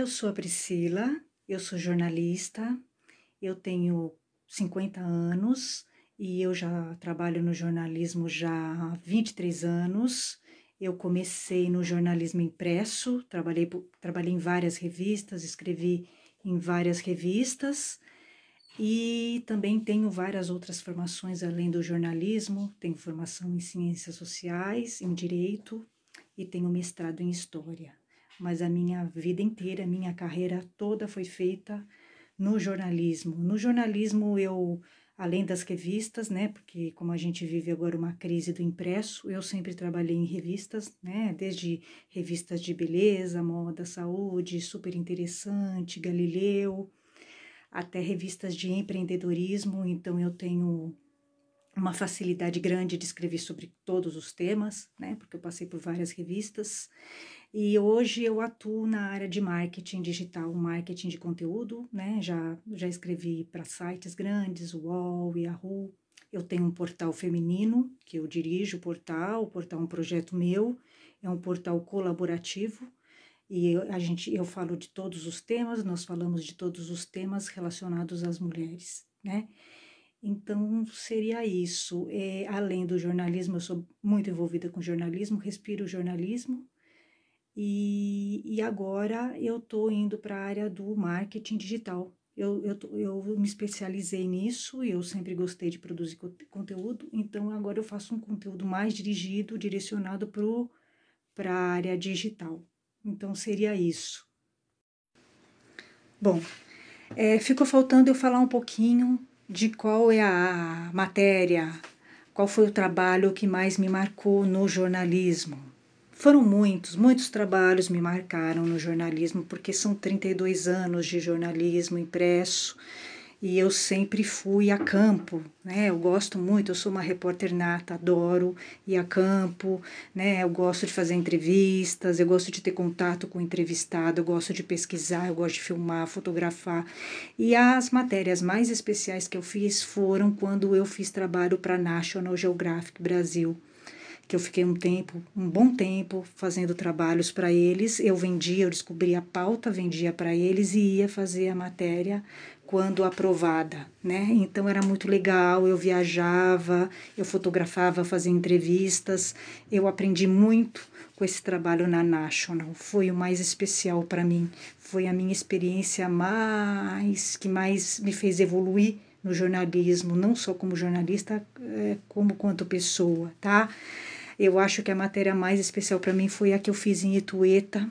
Eu sou a Priscila, eu sou jornalista, eu tenho 50 anos e eu já trabalho no jornalismo já há 23 anos. Eu comecei no jornalismo impresso, trabalhei, trabalhei em várias revistas, escrevi em várias revistas e também tenho várias outras formações além do jornalismo. Tenho formação em ciências sociais, em direito e tenho mestrado em história mas a minha vida inteira, a minha carreira toda foi feita no jornalismo. No jornalismo eu, além das revistas, né, porque como a gente vive agora uma crise do impresso, eu sempre trabalhei em revistas, né, desde revistas de beleza, moda, saúde, super interessante, Galileu, até revistas de empreendedorismo, então eu tenho uma facilidade grande de escrever sobre todos os temas, né? Porque eu passei por várias revistas. E hoje eu atuo na área de marketing digital, marketing de conteúdo, né? Já, já escrevi para sites grandes, UOL, Yahoo. Eu tenho um portal feminino, que eu dirijo o portal, o portal é um projeto meu, é um portal colaborativo, e eu, a gente eu falo de todos os temas nós falamos de todos os temas relacionados às mulheres né então seria isso é, além do jornalismo eu sou muito envolvida com jornalismo respiro jornalismo e, e agora eu estou indo para a área do marketing digital. Eu, eu, eu me especializei nisso e eu sempre gostei de produzir conteúdo, então agora eu faço um conteúdo mais dirigido, direcionado para a área digital. Então seria isso. Bom, é, ficou faltando eu falar um pouquinho de qual é a matéria, qual foi o trabalho que mais me marcou no jornalismo. Foram muitos, muitos trabalhos me marcaram no jornalismo, porque são 32 anos de jornalismo impresso e eu sempre fui a campo, né? Eu gosto muito, eu sou uma repórter nata, adoro ir a campo, né? Eu gosto de fazer entrevistas, eu gosto de ter contato com o entrevistado, eu gosto de pesquisar, eu gosto de filmar, fotografar. E as matérias mais especiais que eu fiz foram quando eu fiz trabalho para National Geographic Brasil que eu fiquei um tempo, um bom tempo, fazendo trabalhos para eles. Eu vendia, eu descobri a pauta, vendia para eles e ia fazer a matéria quando aprovada, né? Então era muito legal, eu viajava, eu fotografava, fazia entrevistas, eu aprendi muito com esse trabalho na National. Foi o mais especial para mim, foi a minha experiência mais que mais me fez evoluir no jornalismo, não só como jornalista, eh, como quanto pessoa, tá? Eu acho que a matéria mais especial para mim foi a que eu fiz em Itueta.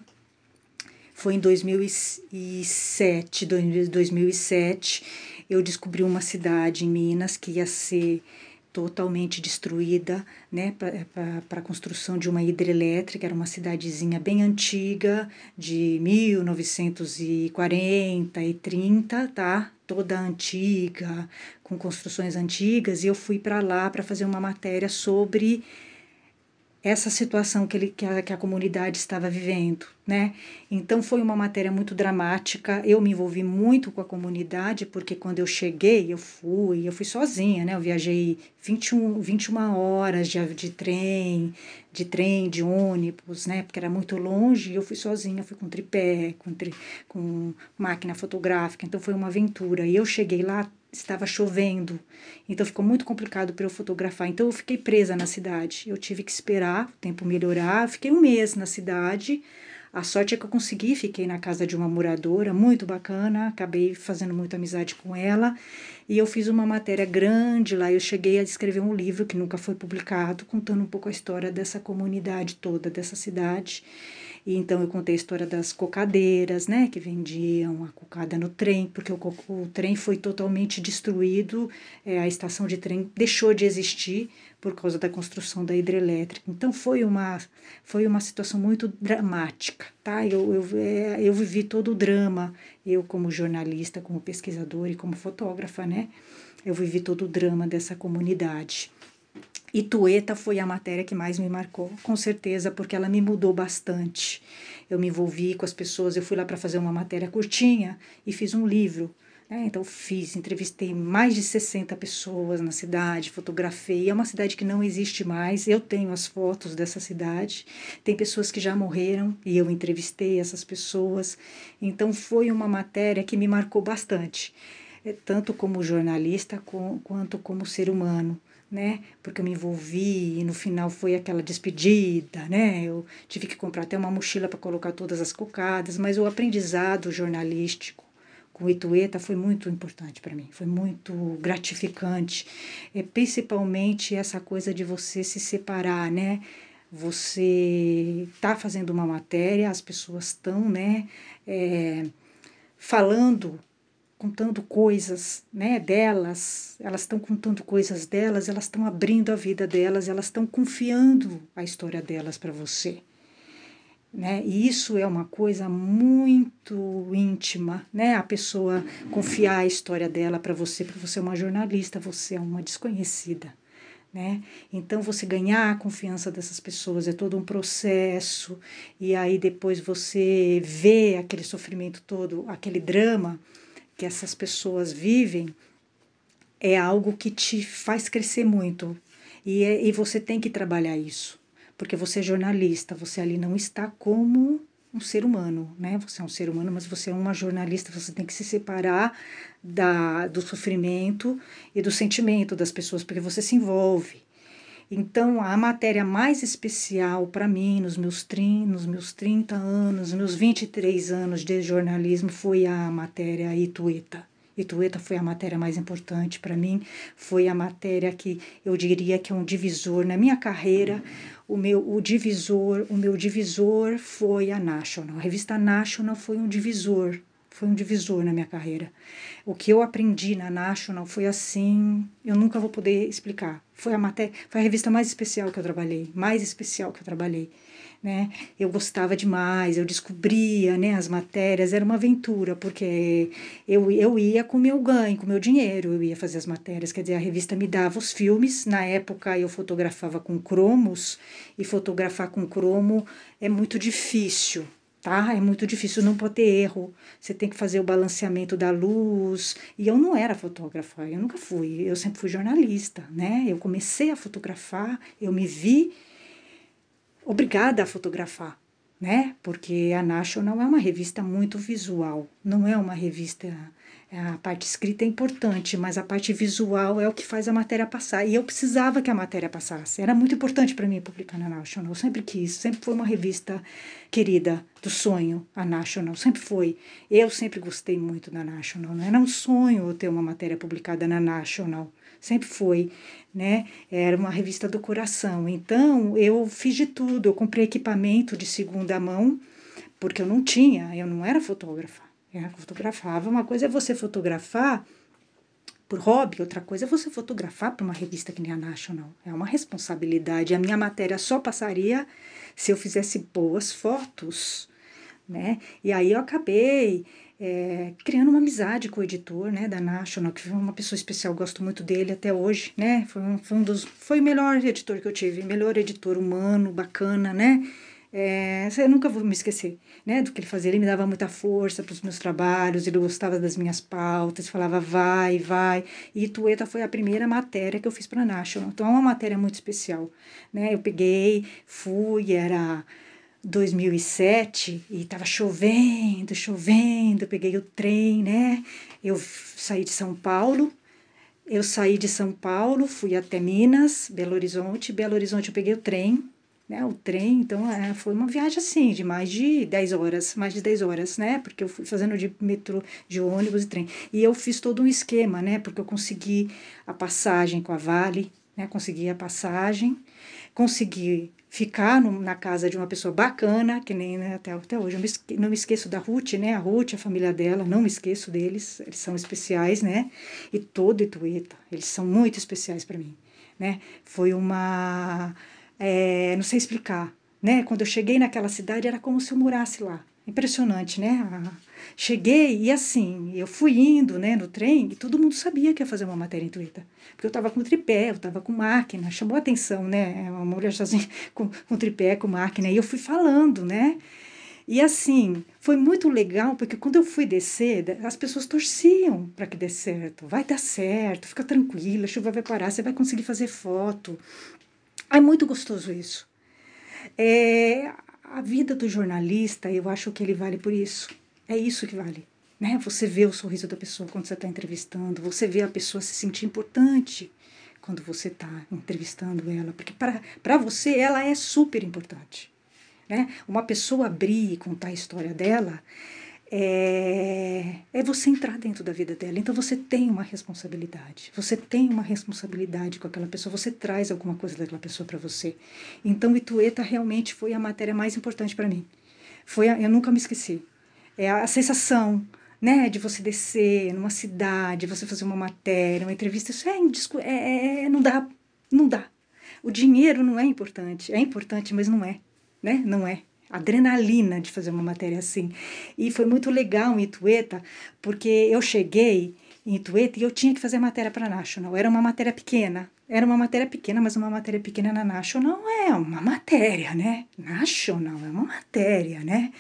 Foi em 2007, 2007, eu descobri uma cidade em Minas que ia ser totalmente destruída né, para a construção de uma hidrelétrica. Era uma cidadezinha bem antiga, de 1940 e 30, tá? Toda antiga, com construções antigas. E eu fui para lá para fazer uma matéria sobre essa situação que, ele, que, a, que a comunidade estava vivendo, né? Então foi uma matéria muito dramática. Eu me envolvi muito com a comunidade, porque quando eu cheguei, eu fui, eu fui sozinha, né? Eu viajei 21, 21 horas de, de trem, de trem, de ônibus, né? Porque era muito longe, eu fui sozinha, fui com tripé, com, tri, com máquina fotográfica, então foi uma aventura. E eu cheguei lá estava chovendo, então ficou muito complicado para eu fotografar. Então eu fiquei presa na cidade. Eu tive que esperar o tempo melhorar, fiquei um mês na cidade. A sorte é que eu consegui, fiquei na casa de uma moradora muito bacana, acabei fazendo muita amizade com ela e eu fiz uma matéria grande lá. Eu cheguei a escrever um livro que nunca foi publicado, contando um pouco a história dessa comunidade toda, dessa cidade e então eu contei a história das cocadeiras, né, que vendiam a cocada no trem, porque o, o trem foi totalmente destruído, é, a estação de trem deixou de existir por causa da construção da hidrelétrica. Então foi uma, foi uma situação muito dramática, tá? Eu, eu, é, eu vivi todo o drama, eu como jornalista, como pesquisadora e como fotógrafa, né? Eu vivi todo o drama dessa comunidade. E Tueta foi a matéria que mais me marcou, com certeza, porque ela me mudou bastante. Eu me envolvi com as pessoas, eu fui lá para fazer uma matéria curtinha e fiz um livro. Né? Então, fiz, entrevistei mais de 60 pessoas na cidade, fotografei. É uma cidade que não existe mais, eu tenho as fotos dessa cidade. Tem pessoas que já morreram e eu entrevistei essas pessoas. Então, foi uma matéria que me marcou bastante, eh, tanto como jornalista quanto como ser humano né? Porque eu me envolvi e no final foi aquela despedida, né? Eu tive que comprar até uma mochila para colocar todas as cocadas, mas o aprendizado jornalístico com o Itueta foi muito importante para mim, foi muito gratificante, é, principalmente essa coisa de você se separar, né? Você tá fazendo uma matéria, as pessoas estão, né? É, falando contando coisas, né, delas, elas estão contando coisas delas, elas estão abrindo a vida delas, elas estão confiando a história delas para você. Né? E isso é uma coisa muito íntima, né? A pessoa confiar a história dela para você, porque você é uma jornalista, você é uma desconhecida, né? Então você ganhar a confiança dessas pessoas é todo um processo e aí depois você vê aquele sofrimento todo, aquele drama que essas pessoas vivem é algo que te faz crescer muito. E, é, e você tem que trabalhar isso. Porque você é jornalista, você ali não está como um ser humano, né? Você é um ser humano, mas você é uma jornalista, você tem que se separar da, do sofrimento e do sentimento das pessoas, porque você se envolve. Então, a matéria mais especial para mim, nos meus, trin, nos meus 30 anos, meus 23 anos de jornalismo, foi a matéria Itueta. Itueta foi a matéria mais importante para mim, foi a matéria que eu diria que é um divisor na minha carreira. O meu o divisor, o meu divisor foi a National. A revista National foi um divisor foi um divisor na minha carreira. O que eu aprendi na National foi assim, eu nunca vou poder explicar. Foi a matéria, foi a revista mais especial que eu trabalhei, mais especial que eu trabalhei, né? Eu gostava demais, eu descobria, né, as matérias, era uma aventura, porque eu eu ia com meu ganho, com meu dinheiro, eu ia fazer as matérias, quer dizer, a revista me dava os filmes, na época eu fotografava com cromos e fotografar com cromo é muito difícil tá? É muito difícil, não pode ter erro. Você tem que fazer o balanceamento da luz. E eu não era fotógrafa, eu nunca fui. Eu sempre fui jornalista, né? Eu comecei a fotografar, eu me vi obrigada a fotografar, né? Porque a National é uma revista muito visual, não é uma revista é, a parte escrita é importante, mas a parte visual é o que faz a matéria passar. E eu precisava que a matéria passasse. Era muito importante para mim publicar na National. Eu sempre quis, sempre foi uma revista querida do sonho, a National. Sempre foi. Eu sempre gostei muito da National. Não né? era um sonho ter uma matéria publicada na National. Sempre foi, né? Era uma revista do coração. Então, eu fiz de tudo. Eu comprei equipamento de segunda mão, porque eu não tinha, eu não era fotógrafa. É, fotografava. Uma coisa é você fotografar por hobby, outra coisa é você fotografar para uma revista que nem a National. É uma responsabilidade. A minha matéria só passaria se eu fizesse boas fotos, né? E aí eu acabei é, criando uma amizade com o editor, né, da National, que foi uma pessoa especial, gosto muito dele até hoje, né? Foi um, foi um dos foi o melhor editor que eu tive, melhor editor humano, bacana, né? É, eu nunca vou me esquecer né, do que ele fazia. Ele me dava muita força para os meus trabalhos, ele gostava das minhas pautas, falava vai, vai. E Tueta foi a primeira matéria que eu fiz para a National. Então é uma matéria muito especial. Né? Eu peguei, fui, era 2007 e estava chovendo, chovendo. peguei o trem, né? Eu saí de São Paulo. Eu saí de São Paulo, fui até Minas, Belo Horizonte. Belo Horizonte eu peguei o trem né, o trem, então é, foi uma viagem assim, de mais de 10 horas, mais de 10 horas, né, porque eu fui fazendo de metrô, de ônibus e trem, e eu fiz todo um esquema, né, porque eu consegui a passagem com a Vale, né, consegui a passagem, consegui ficar no, na casa de uma pessoa bacana, que nem né, até, até hoje, eu me esque, não me esqueço da Ruth, né, a Ruth, a família dela, não me esqueço deles, eles são especiais, né, e todo Itueta, eles são muito especiais para mim, né, foi uma é, não sei explicar. Né? Quando eu cheguei naquela cidade, era como se eu morasse lá. Impressionante, né? Cheguei e assim, eu fui indo né, no trem e todo mundo sabia que ia fazer uma matéria intuita. Porque eu estava com tripé, eu estava com máquina, chamou atenção, né? É uma mulher sozinha com, com tripé, com máquina. E eu fui falando, né? E assim, foi muito legal, porque quando eu fui descer, as pessoas torciam para que dê certo. Vai dar certo, fica tranquila, a chuva vai parar, você vai conseguir fazer foto. É muito gostoso isso. É, a vida do jornalista, eu acho que ele vale por isso. É isso que vale. Né? Você vê o sorriso da pessoa quando você está entrevistando, você vê a pessoa se sentir importante quando você está entrevistando ela, porque para você ela é super importante. Né? Uma pessoa abrir e contar a história dela é, é você entrar dentro da vida dela. Então você tem uma responsabilidade. Você tem uma responsabilidade com aquela pessoa. Você traz alguma coisa daquela pessoa para você. Então Itueta realmente foi a matéria mais importante para mim. Foi a, eu nunca me esqueci. É a, a sensação, né, de você descer numa cidade, você fazer uma matéria, uma entrevista. Isso é, indiscu é, é, é não dá, não dá. O dinheiro não é importante. É importante, mas não é, né? Não é adrenalina de fazer uma matéria assim. E foi muito legal em Itueta, porque eu cheguei em Itueta e eu tinha que fazer matéria para a National. Era uma matéria pequena. Era uma matéria pequena, mas uma matéria pequena na National é uma matéria, né? National é uma matéria, né?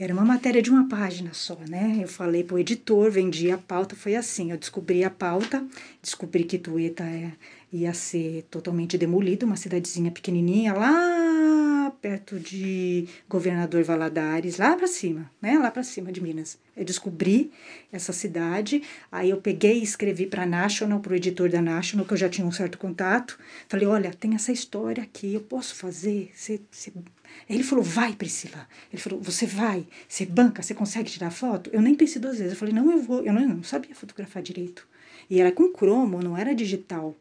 Era uma matéria de uma página só, né? Eu falei pro editor, vendi a pauta, foi assim. Eu descobri a pauta, descobri que Itueta é, ia ser totalmente demolida, uma cidadezinha pequenininha lá perto de Governador Valadares, lá para cima, né? Lá para cima de Minas. Eu descobri essa cidade, aí eu peguei e escrevi para a National, para o editor da National, que eu já tinha um certo contato. Falei, olha, tem essa história aqui, eu posso fazer? Você, Ele falou, vai, Priscila. Ele falou, você vai, você banca, você consegue tirar foto? Eu nem pensei duas vezes. Eu falei, não, eu vou. Eu não, eu não sabia fotografar direito. E era com cromo, não era digital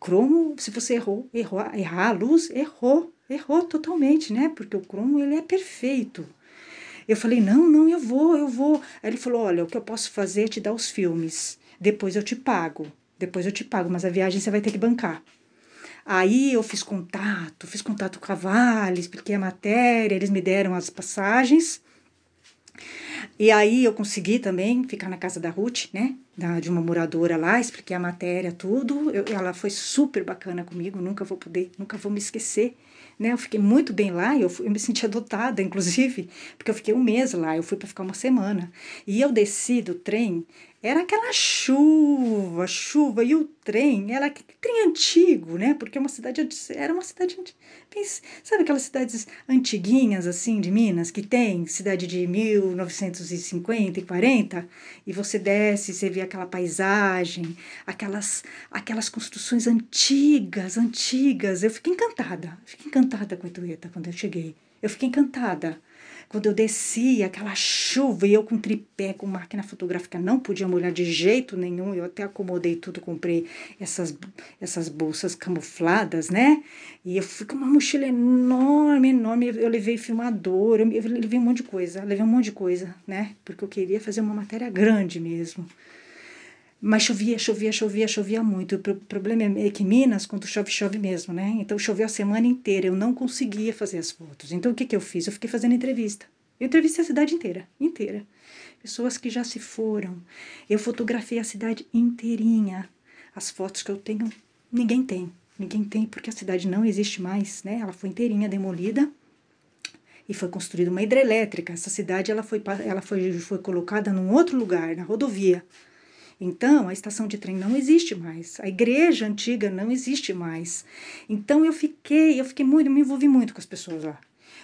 cromo, se você errou, errou, errar a luz, errou errou totalmente, né? Porque o cromo ele é perfeito. Eu falei, não, não, eu vou, eu vou. Aí ele falou, olha, o que eu posso fazer é te dar os filmes. Depois eu te pago. Depois eu te pago, mas a viagem você vai ter que bancar. Aí eu fiz contato, fiz contato com a Vale, expliquei a matéria, eles me deram as passagens. E aí eu consegui também ficar na casa da Ruth, né? Da, de uma moradora lá, expliquei a matéria, tudo. Eu, ela foi super bacana comigo, nunca vou poder, nunca vou me esquecer né? Eu fiquei muito bem lá, eu, fui, eu me senti adotada, inclusive, porque eu fiquei um mês lá, eu fui para ficar uma semana. E eu desci do trem, era aquela chuva, chuva, e o trem, era trem antigo, né? Porque é uma cidade, era uma cidade, sabe aquelas cidades antiguinhas, assim, de Minas, que tem cidade de 1950 e 40, e você desce, você vê aquela paisagem, aquelas, aquelas construções antigas, antigas. Eu fiquei encantada, fiquei encantada com a Itueta quando eu cheguei. Eu fiquei encantada. Quando eu desci, aquela chuva, e eu com tripé, com máquina fotográfica, não podia molhar de jeito nenhum. Eu até acomodei tudo, comprei essas, essas bolsas camufladas, né? E eu fui com uma mochila enorme, enorme. Eu levei filmador, eu, eu levei um monte de coisa, levei um monte de coisa, né? Porque eu queria fazer uma matéria grande mesmo. Mas chovia, chovia, chovia, chovia muito. O problema é que Minas, quando chove, chove mesmo, né? Então choveu a semana inteira, eu não conseguia fazer as fotos. Então o que, que eu fiz? Eu fiquei fazendo entrevista. Eu entrevistei a cidade inteira, inteira. Pessoas que já se foram. Eu fotografei a cidade inteirinha. As fotos que eu tenho, ninguém tem. Ninguém tem porque a cidade não existe mais, né? Ela foi inteirinha demolida e foi construída uma hidrelétrica. Essa cidade ela foi, ela foi, foi colocada num outro lugar, na rodovia. Então, a estação de trem não existe mais, a igreja antiga não existe mais. Então, eu fiquei, eu fiquei muito, me envolvi muito com as pessoas lá.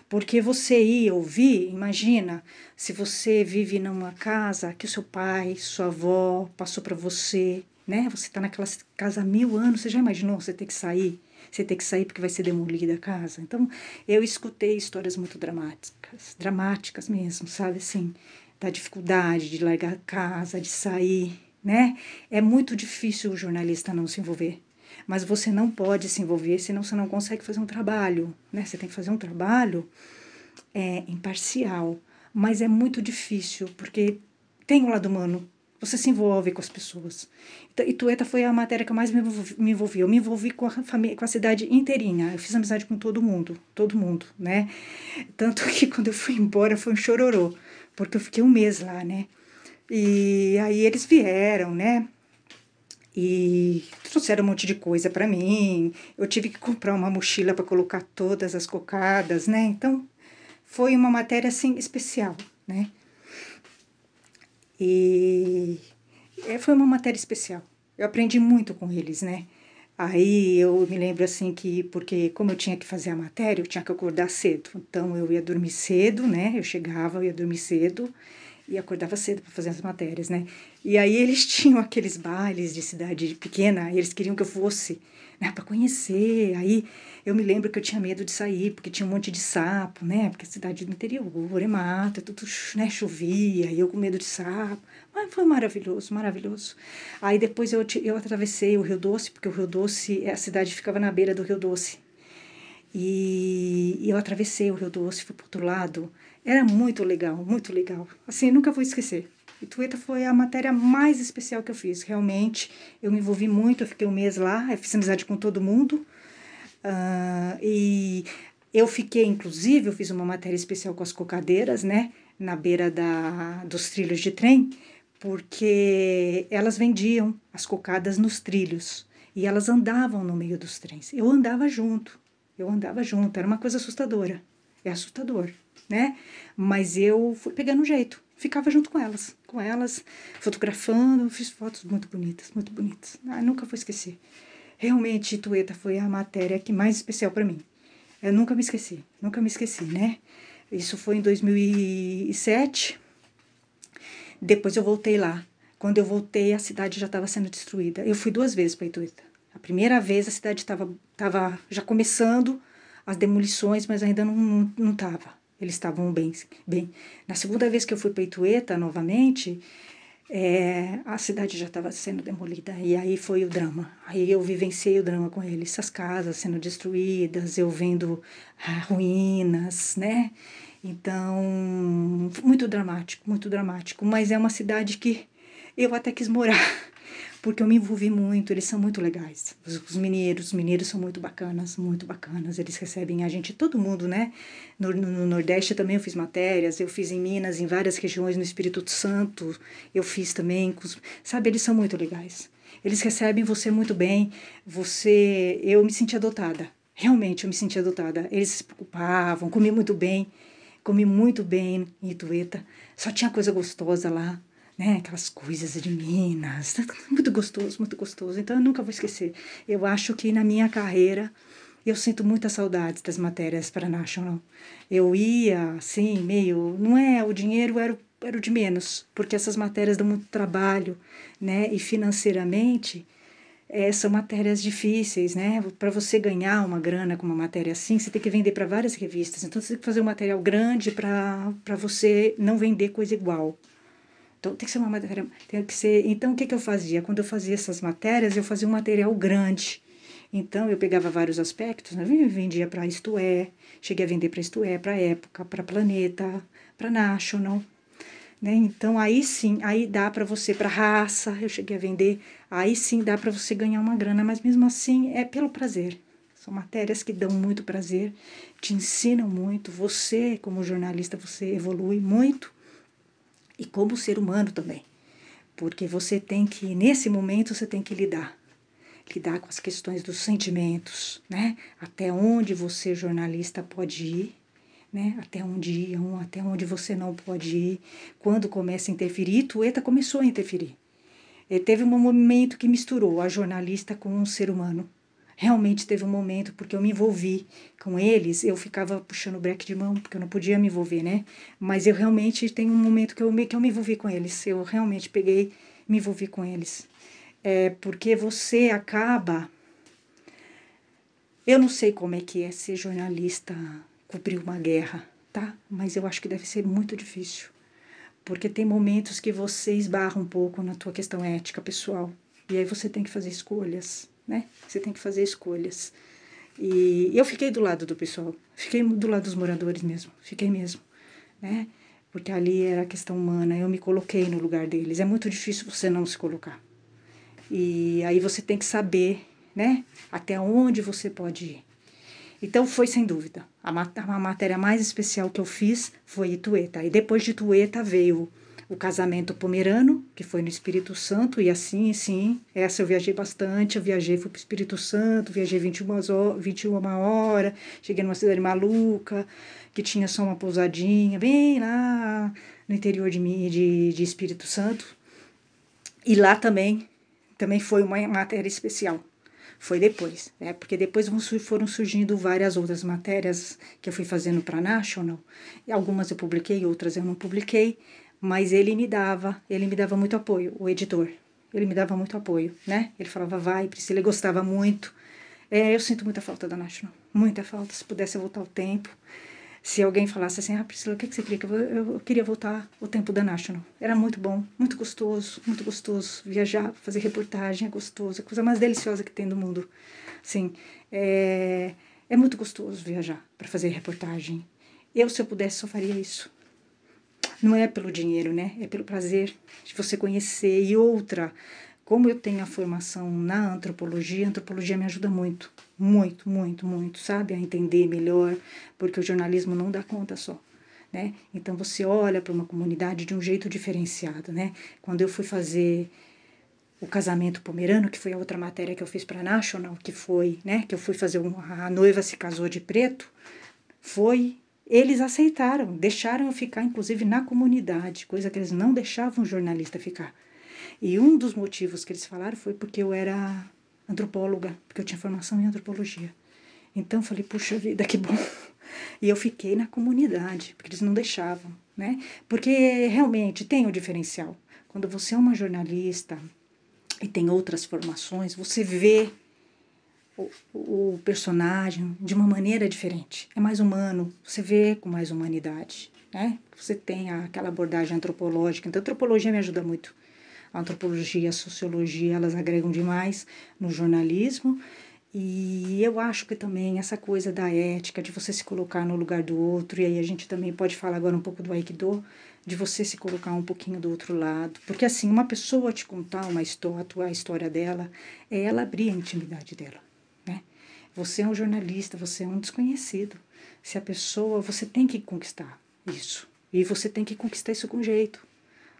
Porque você ia ouvir, imagina, se você vive numa casa que o seu pai, sua avó passou para você, né? Você está naquela casa há mil anos, você já imaginou você ter que sair? Você ter que sair porque vai ser demolida a casa. Então, eu escutei histórias muito dramáticas, dramáticas mesmo, sabe assim, da dificuldade de largar a casa, de sair, né? É muito difícil o jornalista não se envolver. Mas você não pode se envolver, senão você não consegue fazer um trabalho, né? Você tem que fazer um trabalho é, imparcial, mas é muito difícil, porque tem o um lado humano, você se envolve com as pessoas. E então, Tueta foi a matéria que eu mais me envolvi. Me envolvi. Eu me envolvi com a, família, com a cidade inteirinha. Eu fiz amizade com todo mundo, todo mundo, né? Tanto que quando eu fui embora foi um chororô, porque eu fiquei um mês lá, né? E aí eles vieram, né? E trouxeram um monte de coisa para mim. Eu tive que comprar uma mochila para colocar todas as cocadas, né? Então foi uma matéria assim especial, né? E é, foi uma matéria especial. Eu aprendi muito com eles, né? Aí eu me lembro assim que, porque como eu tinha que fazer a matéria, eu tinha que acordar cedo. Então eu ia dormir cedo, né? Eu chegava, eu ia dormir cedo e acordava cedo para fazer as matérias, né? E aí eles tinham aqueles bailes de cidade pequena, e eles queriam que eu fosse, né, para conhecer. Aí eu me lembro que eu tinha medo de sair, porque tinha um monte de sapo, né? Porque cidade do interior, é mata, tudo, né, chovia, e eu com medo de sapo. Mas foi maravilhoso, maravilhoso. Aí depois eu eu atravessei o Rio Doce, porque o Rio Doce, a cidade ficava na beira do Rio Doce. E, e eu atravessei o Rio Doce, fui pro outro lado era muito legal, muito legal. Assim, nunca vou esquecer. Itueta foi a matéria mais especial que eu fiz, realmente. Eu me envolvi muito, eu fiquei um mês lá, fiz amizade com todo mundo. Uh, e eu fiquei, inclusive, eu fiz uma matéria especial com as cocadeiras, né? Na beira da, dos trilhos de trem, porque elas vendiam as cocadas nos trilhos. E elas andavam no meio dos trens. Eu andava junto, eu andava junto. Era uma coisa assustadora. É assustador né? Mas eu fui pegando um jeito, ficava junto com elas, com elas, fotografando, fiz fotos muito bonitas, muito bonitas. Ah, nunca vou esquecer. Realmente, Tueta foi a matéria que mais especial para mim. Eu nunca me esqueci, nunca me esqueci, né? Isso foi em 2007. Depois eu voltei lá. Quando eu voltei, a cidade já estava sendo destruída. Eu fui duas vezes para Itueta. A primeira vez a cidade estava tava já começando as demolições, mas ainda não estava. Eles estavam bem, bem. Na segunda vez que eu fui para Itueta novamente, é, a cidade já estava sendo demolida e aí foi o drama. Aí eu vivenciei o drama com eles, as casas sendo destruídas, eu vendo ah, ruínas, né? Então, muito dramático, muito dramático. Mas é uma cidade que eu até quis morar porque eu me envolvi muito, eles são muito legais. Os, os mineiros, os mineiros são muito bacanas, muito bacanas. Eles recebem a gente, todo mundo, né? No, no, no, Nordeste também eu fiz matérias, eu fiz em Minas, em várias regiões, no Espírito Santo, eu fiz também. Com, sabe, eles são muito legais. Eles recebem você muito bem. Você, eu me senti adotada. Realmente, eu me senti adotada. Eles se preocupavam, comi muito bem. Comi muito bem em Itueta. Só tinha coisa gostosa lá né, aquelas coisas de Minas, tá muito gostoso, muito gostoso. Então eu nunca vou esquecer. Eu acho que na minha carreira eu sinto muita saudade das matérias para National. Eu ia assim, meio, não é, o dinheiro era o era o de menos, porque essas matérias dão muito trabalho, né? E financeiramente, é, são matérias difíceis, né? Para você ganhar uma grana com uma matéria assim, você tem que vender para várias revistas. Então, você tem que fazer um material grande para você não vender coisa igual. Então, tem que ser uma matéria, tem que ser... Então, o que, que eu fazia? Quando eu fazia essas matérias, eu fazia um material grande. Então, eu pegava vários aspectos, né? Eu vendia para Isto É, cheguei a vender para Isto É, para Época, para Planeta, para National, né? Então, aí sim, aí dá para você, para raça, eu cheguei a vender, aí sim dá para você ganhar uma grana, mas mesmo assim é pelo prazer. São matérias que dão muito prazer, te ensinam muito, você, como jornalista, você evolui muito, e como ser humano também. Porque você tem que, nesse momento, você tem que lidar. Lidar com as questões dos sentimentos, né? Até onde você, jornalista, pode ir, né? Até onde ir, um, até onde você não pode ir. Quando começa a interferir, Tueta começou a interferir. E teve um momento que misturou a jornalista com um ser humano realmente teve um momento, porque eu me envolvi com eles, eu ficava puxando o breque de mão, porque eu não podia me envolver, né? Mas eu realmente tenho um momento que eu me, que eu me envolvi com eles, eu realmente peguei, me envolvi com eles. É porque você acaba. Eu não sei como é que é ser jornalista, cobrir uma guerra, tá? Mas eu acho que deve ser muito difícil porque tem momentos que você esbarra um pouco na tua questão ética pessoal e aí você tem que fazer escolhas né? Você tem que fazer escolhas. E eu fiquei do lado do pessoal, fiquei do lado dos moradores mesmo, fiquei mesmo, né? Porque ali era a questão humana, eu me coloquei no lugar deles. É muito difícil você não se colocar. E aí você tem que saber, né? Até onde você pode ir. Então foi sem dúvida. A, mat a matéria mais especial que eu fiz foi Itueta. E depois de Itueta veio o casamento pomerano, que foi no Espírito Santo, e assim, sim, essa eu viajei bastante, eu viajei, fui para Espírito Santo, viajei 21 horas, 21 hora, cheguei numa cidade maluca, que tinha só uma pousadinha, bem lá no interior de, mim, de, de Espírito Santo, e lá também, também foi uma matéria especial, foi depois, né? Porque depois foram surgindo várias outras matérias que eu fui fazendo para a National. Algumas eu publiquei, outras eu não publiquei mas ele me dava, ele me dava muito apoio, o editor. Ele me dava muito apoio, né? Ele falava, vai, Priscila, ele gostava muito. É, eu sinto muita falta da National, muita falta. Se pudesse voltar o tempo, se alguém falasse assim, ah, Priscila, o que, que você queria? Eu, eu queria voltar o tempo da National. Era muito bom, muito gostoso, muito gostoso. Viajar, fazer reportagem é gostoso, é a coisa mais deliciosa que tem no mundo. Sim, é, é muito gostoso viajar para fazer reportagem. Eu, se eu pudesse, só faria isso. Não é pelo dinheiro, né? É pelo prazer de você conhecer. E outra, como eu tenho a formação na antropologia, a antropologia me ajuda muito, muito, muito, muito, sabe? A entender melhor, porque o jornalismo não dá conta só. Né? Então você olha para uma comunidade de um jeito diferenciado, né? Quando eu fui fazer o casamento pomerano, que foi a outra matéria que eu fiz para a National, que foi, né, que eu fui fazer um, a noiva se casou de preto, foi eles aceitaram, deixaram eu ficar, inclusive, na comunidade, coisa que eles não deixavam o jornalista ficar. E um dos motivos que eles falaram foi porque eu era antropóloga, porque eu tinha formação em antropologia. Então eu falei, puxa vida, que bom. E eu fiquei na comunidade, porque eles não deixavam, né? Porque realmente tem o um diferencial. Quando você é uma jornalista e tem outras formações, você vê o, personagem de uma maneira diferente. É mais humano, você vê com mais humanidade. Né? Você tem aquela abordagem antropológica. Então, a antropologia me ajuda muito. A antropologia a sociologia, elas agregam demais no jornalismo. E eu acho que também essa coisa da ética, de você se colocar no lugar do outro, e aí a gente também pode falar agora um pouco do Aikido, de você se colocar um pouquinho do outro lado. Porque assim, uma pessoa te contar uma história, a história dela, é ela abrir a intimidade dela. Você é um jornalista, você é um desconhecido. Se a pessoa, você tem que conquistar isso. E você tem que conquistar isso com jeito.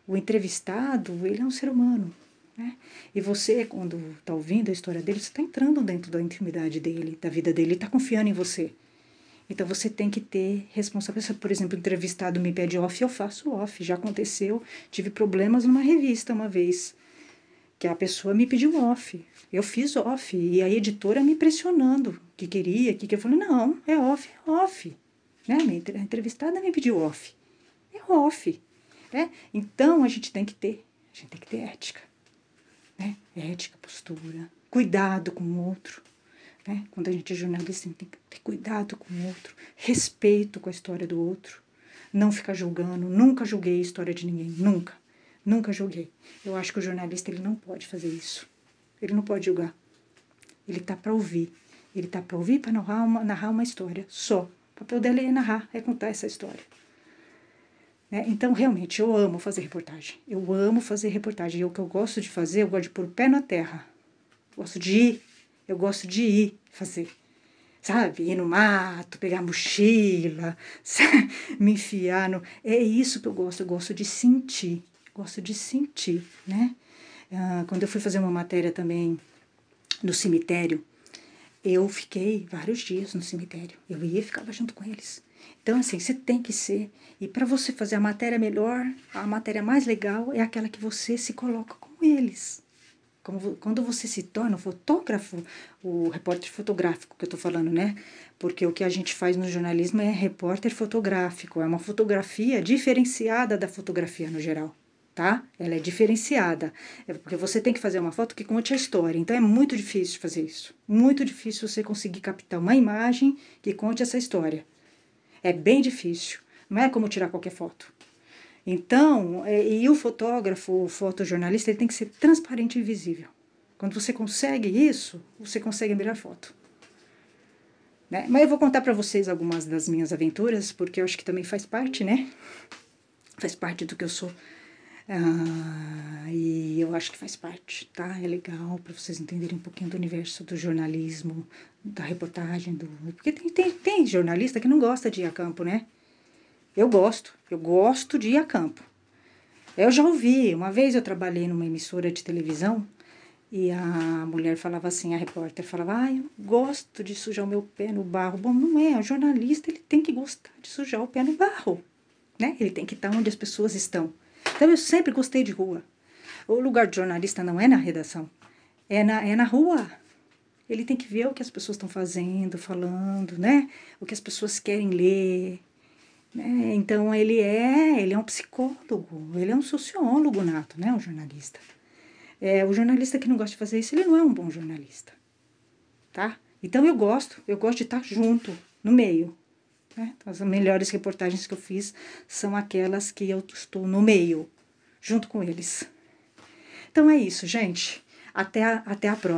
O entrevistado, ele é um ser humano. Né? E você, quando está ouvindo a história dele, você está entrando dentro da intimidade dele, da vida dele, está confiando em você. Então você tem que ter responsabilidade. Por exemplo, o entrevistado me pede off, eu faço off. Já aconteceu, tive problemas numa revista uma vez que a pessoa me pediu off. Eu fiz off e a editora me pressionando que queria, que, que eu falei, não, é off, é off. Né? Minha entrevistada me pediu off. É off. Né? Então a gente tem que ter, a gente tem que ter ética. Né? Ética, postura, cuidado com o outro. Né? Quando a gente é jornalista, a gente tem que ter cuidado com o outro, respeito com a história do outro. Não ficar julgando, nunca julguei a história de ninguém, nunca. Nunca julguei. Eu acho que o jornalista ele não pode fazer isso. Ele não pode julgar. Ele tá para ouvir. Ele tá para ouvir para narrar uma, narrar uma história só. O papel dele é narrar, é contar essa história. Né? Então, realmente, eu amo fazer reportagem. Eu amo fazer reportagem. E é o que eu gosto de fazer, eu gosto de pôr o pé na terra. Eu gosto de ir. Eu gosto de ir fazer. Sabe? Ir no mato, pegar a mochila, me enfiar no. É isso que eu gosto. Eu gosto de sentir gosto de sentir, né? Ah, quando eu fui fazer uma matéria também no cemitério, eu fiquei vários dias no cemitério. Eu ia e ficava junto com eles. Então, assim, você tem que ser. E para você fazer a matéria melhor, a matéria mais legal é aquela que você se coloca com eles. Como, quando você se torna o fotógrafo, o repórter fotográfico que eu estou falando, né? Porque o que a gente faz no jornalismo é repórter fotográfico, é uma fotografia diferenciada da fotografia no geral tá? Ela é diferenciada, é porque você tem que fazer uma foto que conte a história. Então é muito difícil fazer isso. Muito difícil você conseguir captar uma imagem que conte essa história. É bem difícil. Não é como tirar qualquer foto. Então, é, e o fotógrafo, o fotojornalista, ele tem que ser transparente e visível. Quando você consegue isso, você consegue a melhor foto. Né? Mas eu vou contar para vocês algumas das minhas aventuras, porque eu acho que também faz parte, né? Faz parte do que eu sou ah, e eu acho que faz parte, tá? É legal para vocês entenderem um pouquinho do universo do jornalismo, da reportagem, do. Porque tem, tem, tem jornalista que não gosta de ir a campo, né? Eu gosto, eu gosto de ir a campo. Eu já ouvi, uma vez eu trabalhei numa emissora de televisão e a mulher falava assim, a repórter falava, ah, eu gosto de sujar o meu pé no barro. Bom, não é, o jornalista ele tem que gostar de sujar o pé no barro, né? Ele tem que estar onde as pessoas estão. Então eu sempre gostei de rua. O lugar de jornalista não é na redação, é na, é na rua. Ele tem que ver o que as pessoas estão fazendo, falando, né? O que as pessoas querem ler. Né? Então ele é, ele é um psicólogo, ele é um sociólogo nato, né? Um jornalista. É, o jornalista que não gosta de fazer isso, ele não é um bom jornalista, tá? Então eu gosto, eu gosto de estar junto, no meio, né? Então, as melhores reportagens que eu fiz são aquelas que eu estou no meio, junto com eles. Então é isso, gente. Até a, até a próxima.